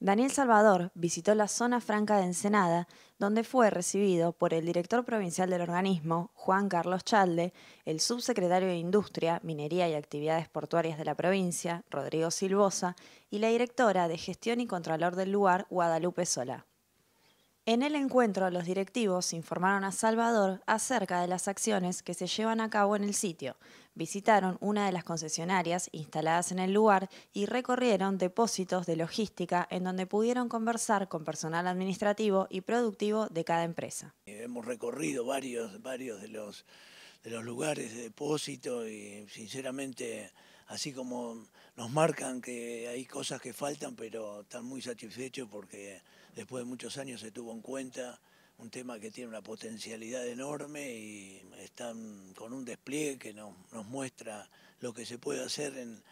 Daniel Salvador visitó la zona franca de Ensenada, donde fue recibido por el director provincial del organismo, Juan Carlos Chalde, el subsecretario de Industria, Minería y Actividades Portuarias de la provincia, Rodrigo Silvosa, y la directora de Gestión y Contralor del lugar, Guadalupe Sola. En el encuentro, los directivos informaron a Salvador acerca de las acciones que se llevan a cabo en el sitio. Visitaron una de las concesionarias instaladas en el lugar y recorrieron depósitos de logística en donde pudieron conversar con personal administrativo y productivo de cada empresa. Hemos recorrido varios, varios de, los, de los lugares de depósito y sinceramente así como nos marcan que hay cosas que faltan, pero están muy satisfechos porque después de muchos años se tuvo en cuenta un tema que tiene una potencialidad enorme y están con un despliegue que nos, muestra lo que se puede hacer en,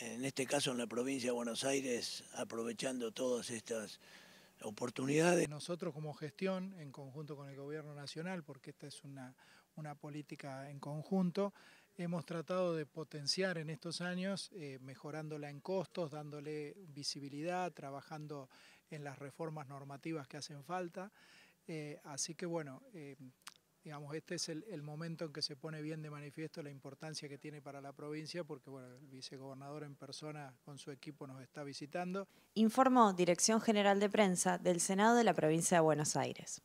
en este caso en la provincia de Buenos Aires, aprovechando todas estas oportunidades. Nosotros como gestión, en conjunto con el Gobierno Nacional, porque esta es una, una política en conjunto, hemos tratado de potenciar en estos años, eh, mejorándola en costos, dándole visibilidad, trabajando en las reformas normativas que hacen falta. Eh, así que bueno, eh, digamos, este es el, el, momento en que se pone bien de manifiesto la importancia que tiene para la provincia, porque bueno, el vicegobernador en persona con su equipo nos está visitando. Informó Dirección General de Prensa del Senado de la Provincia de Buenos Aires.